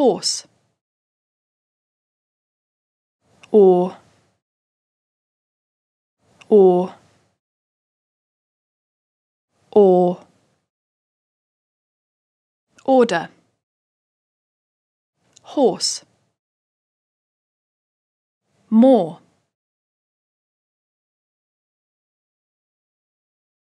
horse or or or order horse more